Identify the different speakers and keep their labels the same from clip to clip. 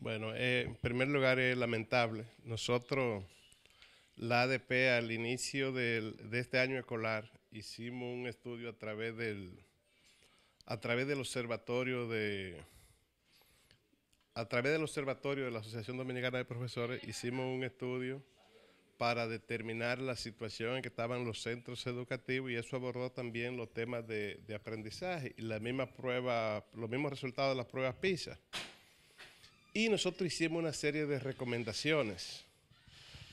Speaker 1: Bueno, eh, en primer lugar es lamentable. Nosotros, la ADP, al inicio de este año escolar, hicimos un estudio a través del, a través del observatorio de a través del observatorio de la Asociación Dominicana de Profesores hicimos un estudio para determinar la situación en que estaban los centros educativos y eso abordó también los temas de, aprendizaje y la misma prueba, los mismos resultados de las pruebas PISA. Y nosotros hicimos una serie de recomendaciones.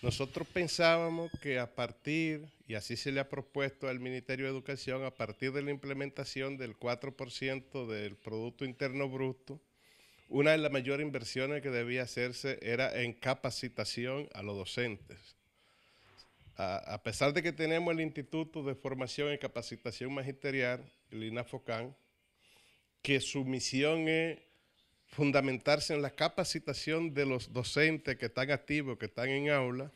Speaker 1: Nosotros pensábamos que a partir, y así se le ha propuesto al Ministerio de Educación, a partir de la implementación del 4% del Producto Interno Bruto, una de las mayores inversiones que debía hacerse era en capacitación a los docentes. A, pesar de que tenemos el Instituto de Formación y Capacitación Magisterial, el INAFOCAN, que su misión es fundamentarse en la capacitación de los docentes que están activos, que están en aula,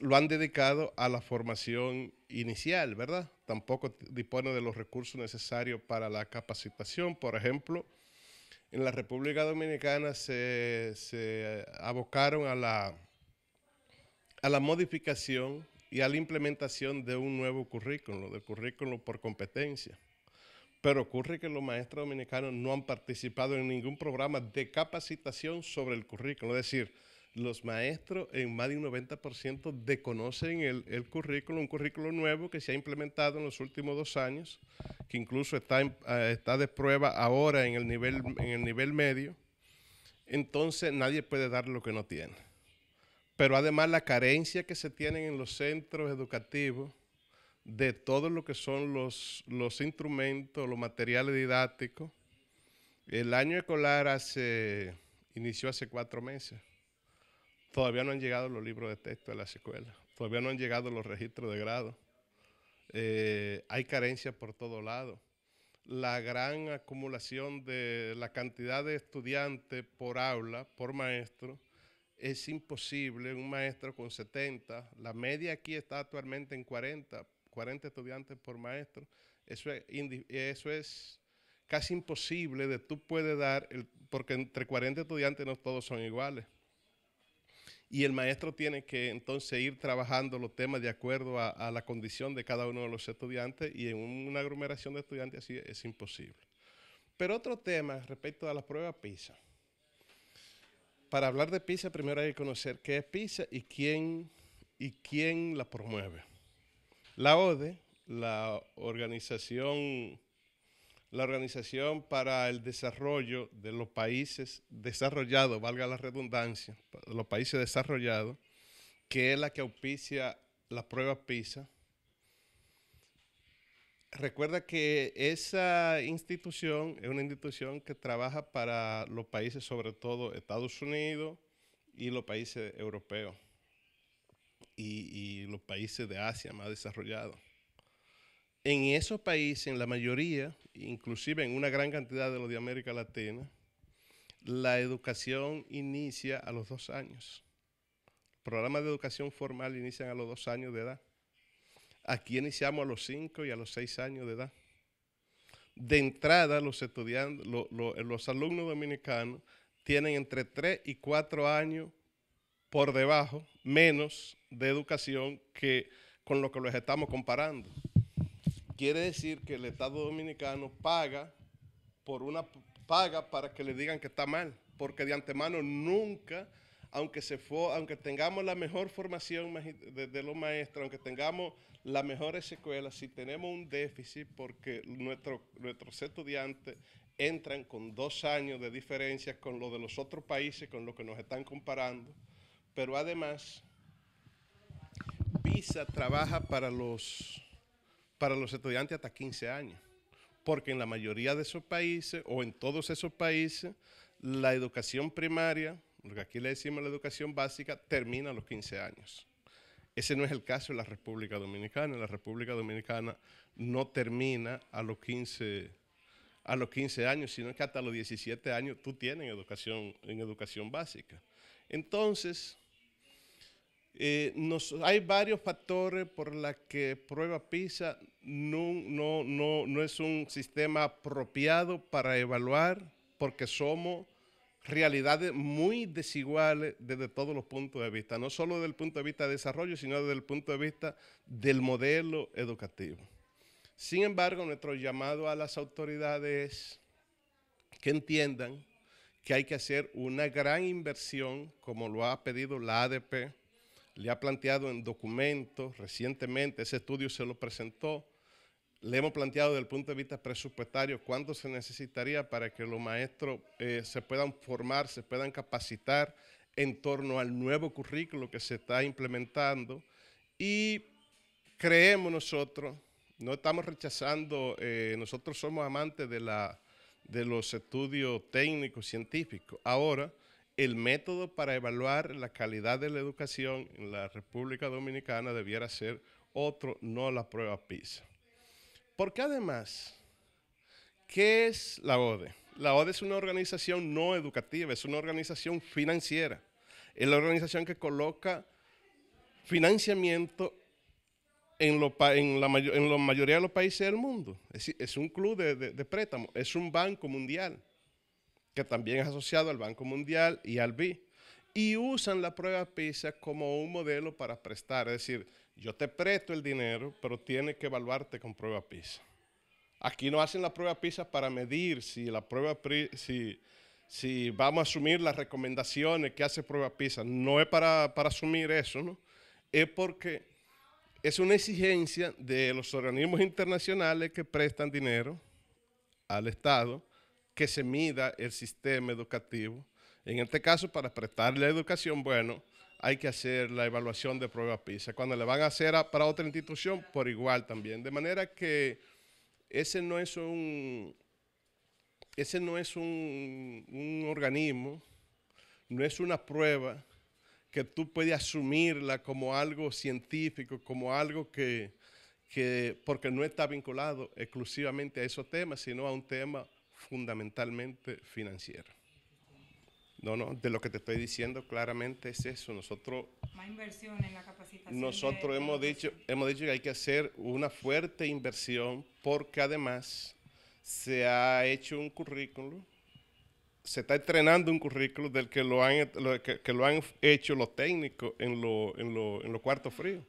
Speaker 1: lo han dedicado a la formación inicial, ¿verdad? Tampoco dispone de los recursos necesarios para la capacitación. Por ejemplo, en la República Dominicana se, abocaron a la, a la modificación y a la implementación de un nuevo currículo, de currículo por competencia. Pero ocurre que los maestros dominicanos no han participado en ningún programa de capacitación sobre el currículo. Es decir, los maestros en más de un 90% desconocen el, currículo, un currículo nuevo que se ha implementado en los últimos dos años, que incluso está, ah, está de prueba ahora en el, nivel, en el nivel medio. Entonces nadie puede dar lo que no tiene. Pero además la carencia que se tienen en los centros educativos de todo lo que son los, instrumentos, los materiales didácticos. El año escolar hace, inició hace cuatro meses. Todavía no han llegado los libros de texto de las escuelas. Todavía no han llegado los registros de grado. Eh, hay carencias por todo lado. La gran acumulación de la cantidad de estudiantes por aula, por maestro, es imposible. Un maestro con 70, la media aquí está actualmente en 40, 40 estudiantes por maestro. Eso es, eso es casi imposible de tú puedes dar, el, porque entre 40 estudiantes no todos son iguales. Y el maestro tiene que entonces ir trabajando los temas de acuerdo a, la condición de cada uno de los estudiantes y en una aglomeración de estudiantes así es imposible. Pero otro tema respecto a la prueba PISA. Para hablar de PISA primero hay que conocer qué es PISA y quién, y quién la promueve. La ODE, la organización, la organización para el desarrollo de los países desarrollados, valga la redundancia, los países desarrollados, que es la que auspicia la prueba PISA. Recuerda que esa institución es una institución que trabaja para los países, sobre todo Estados Unidos y los países europeos y, los países de Asia más desarrollados. En esos países, en la mayoría, inclusive en una gran cantidad de los de América Latina, la educación inicia a los dos años. Programas de educación formal inician a los dos años de edad. Aquí iniciamos a los cinco y a los seis años de edad. De entrada, los, estudiantes, los alumnos dominicanos tienen entre tres y cuatro años por debajo menos de educación que con lo que los estamos comparando. Quiere decir que el Estado dominicano paga por una paga para que le digan que está mal, porque de antemano nunca, aunque se fue, aunque tengamos la mejor formación de, los maestros, aunque tengamos las mejores escuelas, si tenemos un déficit porque nuestros estudiantes entran con dos años de diferencia con los de los otros países, con lo que nos están comparando, pero además Visa trabaja para los, para los estudiantes hasta 15 años, porque en la mayoría de esos países o en todos esos países la educación primaria, porque aquí le decimos la educación básica, termina a los 15 años. Ese no es el caso de la República Dominicana. La República Dominicana no termina a los 15, a los 15 años, sino que hasta los 17 años tú tienes educación, en educación básica. Entonces, eh, hay varios factores por los que prueba PISA no, no, no, no es un sistema apropiado para evaluar porque somos realidades muy desiguales desde todos los puntos de vista, no solo desde el punto de vista de desarrollo, sino desde el punto de vista del modelo educativo. Sin embargo, nuestro llamado a las autoridades es que entiendan que hay que hacer una gran inversión, como lo ha pedido la ADP, le ha planteado en documentos recientemente, ese estudio se lo presentó, le hemos planteado desde el punto de vista presupuestario cuánto se necesitaría para que los maestros eh, se puedan formar, se puedan capacitar en torno al nuevo currículo que se está implementando y creemos nosotros, no estamos rechazando, eh, nosotros somos amantes de, la, de los estudios técnicos, científicos. Ahora, el método para evaluar la calidad de la educación en la República Dominicana debiera ser otro, no la prueba PISA. Porque además, ¿qué es la ODE? La ODE es una organización no educativa, es una organización financiera. Es la organización que coloca financiamiento en, la, mayoría de los países del mundo. Es, un club de, préstamo, de es un banco mundial que también es asociado al Banco Mundial y al BI, y usan la prueba PISA como un modelo para prestar, es decir, yo te presto el dinero, pero tiene que evaluarte con prueba PISA. Aquí no hacen la prueba PISA para medir si la prueba si, vamos a asumir las recomendaciones que hace prueba PISA, no es para, para asumir eso, ¿no? Es porque es una exigencia de los organismos internacionales que prestan dinero al Estado que se mida el sistema educativo. En este caso, para prestarle la educación, bueno, hay que hacer la evaluación de prueba PISA. Cuando le van a hacer para otra institución, por igual también. De manera que ese no es un, ese no es un, organismo, no es una prueba que tú puedes asumirla como algo científico, como algo que, que, porque no está vinculado exclusivamente a esos temas, sino a un tema fundamentalmente financiera. No, no, de lo que te estoy diciendo claramente es eso. Nosotros.
Speaker 2: Nosotros hemos,
Speaker 1: dicho, hemos dicho que hay que hacer una fuerte inversión porque además se ha hecho un currículo, se está entrenando un currículo del que lo han, que, lo han hecho los técnicos en los en lo, en lo cuartos fríos.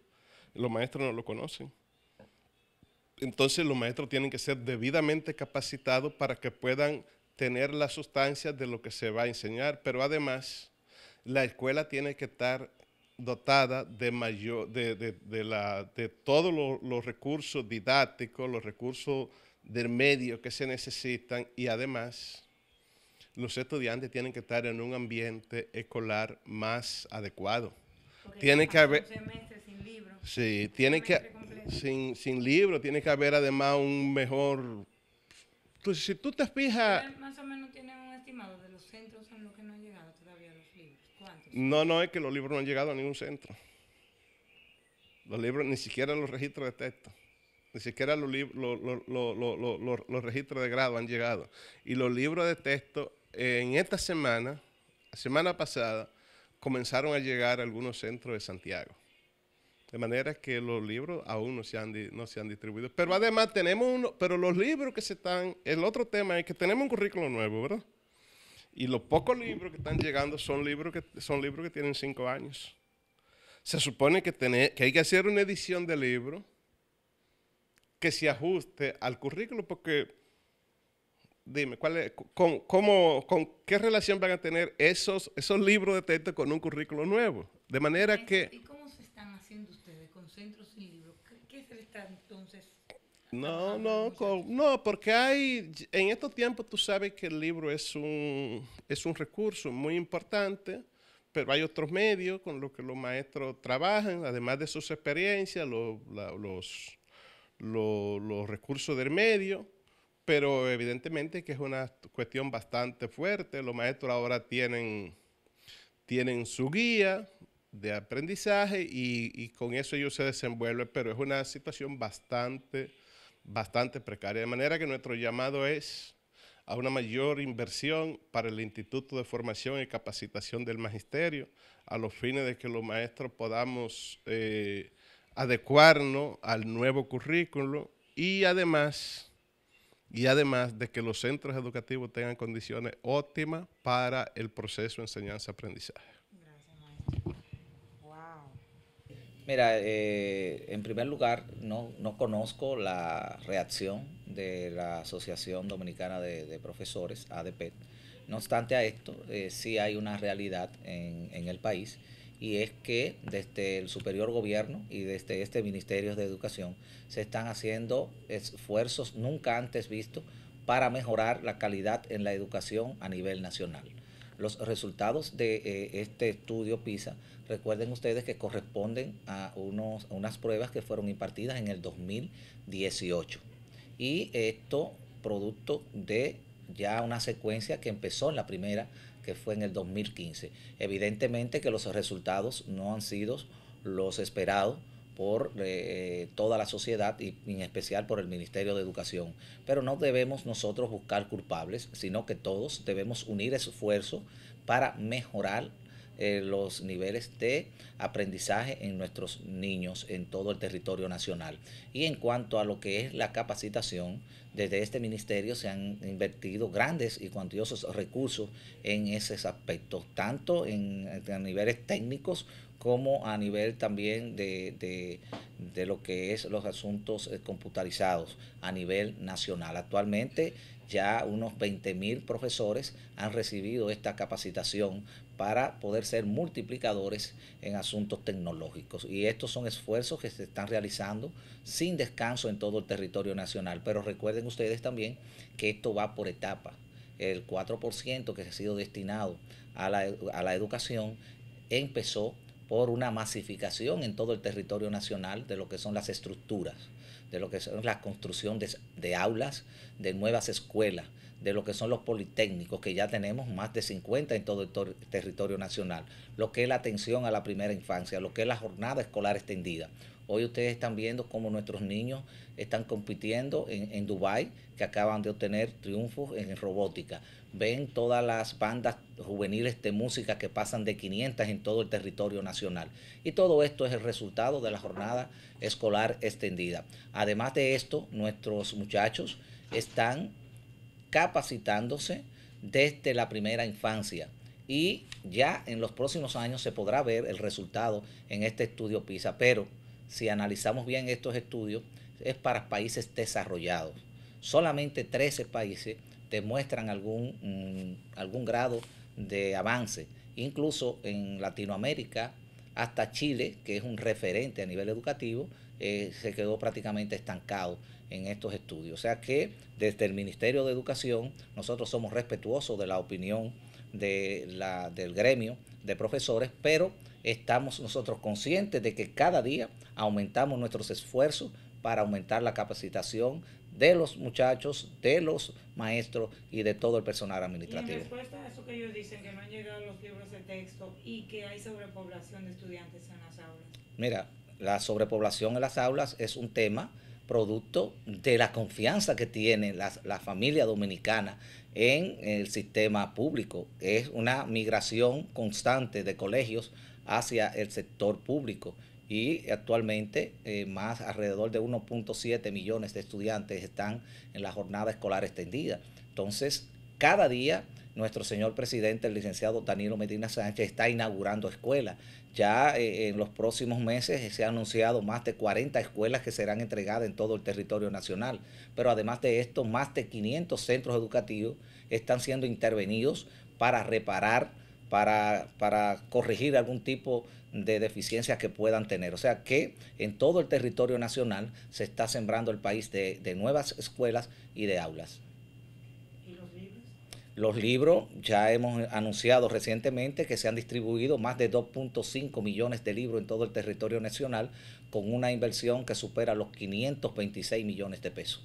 Speaker 1: Los maestros no lo conocen entonces los maestros tienen que ser debidamente capacitados para que puedan tener la sustancia de lo que se va a enseñar, pero además la escuela tiene que estar dotada de, de, todos los, los recursos didácticos, los recursos del medio que se necesitan y además los estudiantes tienen que estar en un ambiente escolar más adecuado tiene que haber. Sin libro, sí, tiene que. Sin, sin, libro, tiene que haber además un mejor. Pues, si tú te fijas.
Speaker 2: Más o menos tienen un estimado de los centros en los que no han llegado todavía los libros.
Speaker 1: No, no, es que los libros no han llegado a ningún centro. Los libros, ni siquiera los registros de texto. Ni siquiera los, los, los, registros de grado han llegado. Y los libros de texto, en esta semana, semana pasada, comenzaron a llegar algunos centros de Santiago. De manera que los libros aún no se han, no se han distribuido. Pero además tenemos uno, pero los libros que se están, el otro tema es que tenemos un currículo nuevo, ¿verdad? Y los pocos libros que están llegando son libros que, son libros que tienen cinco años. Se supone que, tener, que hay que hacer una edición de libro que se ajuste al currículo, porque dime, ¿cuál es, con, qué relación van a tener esos, esos libros de texto con un currículo nuevo? De manera que...
Speaker 2: ¿Y cómo se están haciendo ustedes con centros y libros? ¿Qué, se les está entonces?
Speaker 1: No, no, con, no, porque hay, en estos tiempos tú sabes que el libro es un, es un recurso muy importante pero hay otros medios con los que los maestros trabajan, además de sus experiencias, los, los, los recursos del medio pero evidentemente que es una cuestión bastante fuerte. Los maestros ahora tienen, tienen su guía de aprendizaje y, con eso ellos se desenvuelven, pero es una situación bastante, bastante precaria. De manera que nuestro llamado es a una mayor inversión para el Instituto de Formación y Capacitación del Magisterio, a los fines de que los maestros podamos eh, adecuarnos al nuevo currículo y además y además de que los centros educativos tengan condiciones óptimas para el proceso de enseñanza-aprendizaje. Gracias
Speaker 2: Wow. Mira, eh, en primer lugar, no, conozco la reacción de la Asociación Dominicana de, Profesores, ADP. No obstante a esto, eh, sí hay una realidad en, en el país y es que desde el superior gobierno y desde este Ministerio de Educación se están haciendo esfuerzos nunca antes vistos para mejorar la calidad en la educación a nivel nacional. Los resultados de eh, este estudio PISA, recuerden ustedes que corresponden a, unos, a unas pruebas que fueron impartidas en el 2018. Y esto producto de ya una secuencia que empezó en la primera que fue en el 2015. Evidentemente que los resultados no han sido los esperados por eh, eh, toda la sociedad y en especial por el Ministerio de Educación. Pero no debemos nosotros buscar culpables, sino que todos debemos unir esfuerzos para mejorar eh, los niveles de aprendizaje en nuestros niños en todo el territorio nacional. Y en cuanto a lo que es la capacitación, desde este ministerio se han invertido grandes y cuantiosos recursos en esos aspectos, tanto en, niveles técnicos como a nivel también de, de, lo que es los asuntos eh, computarizados a nivel nacional. Actualmente ya unos 20 mil profesores han recibido esta capacitación para poder ser multiplicadores en asuntos tecnológicos. Y estos son esfuerzos que se están realizando sin descanso en todo el territorio nacional. Pero recuerden ustedes también que esto va por etapas El 4% que ha sido destinado a la, a la educación empezó por una masificación en todo el territorio nacional de lo que son las estructuras de lo que son la construcción de, aulas, de nuevas escuelas, de lo que son los politécnicos, que ya tenemos más de 50 en todo el territorio nacional, lo que es la atención a la primera infancia, lo que es la jornada escolar extendida. Hoy ustedes están viendo cómo nuestros niños están compitiendo en, Dubai, Dubái, que acaban de obtener triunfos en robótica. Ven todas las bandas juveniles de música que pasan de 500 en todo el territorio nacional. Y todo esto es el resultado de la jornada escolar extendida. Además de esto, nuestros muchachos están capacitándose desde la primera infancia y ya en los próximos años se podrá ver el resultado en este estudio PISA, pero si analizamos bien estos estudios, es para países desarrollados. Solamente 13 países demuestran algún, mm, algún grado de avance. Incluso en Latinoamérica, hasta Chile, que es un referente a nivel educativo, eh, se quedó prácticamente estancado en estos estudios. O sea que desde el Ministerio de Educación nosotros somos respetuosos de la opinión de la, del gremio de profesores, pero estamos nosotros conscientes de que cada día aumentamos nuestros esfuerzos para aumentar la capacitación de los muchachos, de los maestros y de todo el personal administrativo. Y respuesta a eso que ellos dicen, que no han llegado los libros de texto y que hay sobrepoblación de estudiantes en las aulas. Mira, la sobrepoblación en las aulas es un tema producto de la confianza que tiene la, la, familia dominicana en el sistema público. Es una migración constante de colegios hacia el sector público. Y actualmente eh, más alrededor de 1.7 millones de estudiantes están en la jornada escolar extendida. Entonces, cada día nuestro señor presidente, el licenciado Danilo Medina Sánchez, está inaugurando escuelas. Ya eh, en los próximos meses se han anunciado más de 40 escuelas que serán entregadas en todo el territorio nacional. Pero además de esto, más de 500 centros educativos están siendo intervenidos para reparar para, para corregir algún tipo de deficiencias que puedan tener. O sea que en todo el territorio nacional se está sembrando el país de, de nuevas escuelas y de aulas. ¿Y los libros? Los libros, ya hemos anunciado recientemente que se han distribuido más de 2.5 millones de libros en todo el territorio nacional con una inversión que supera los 526 millones de pesos.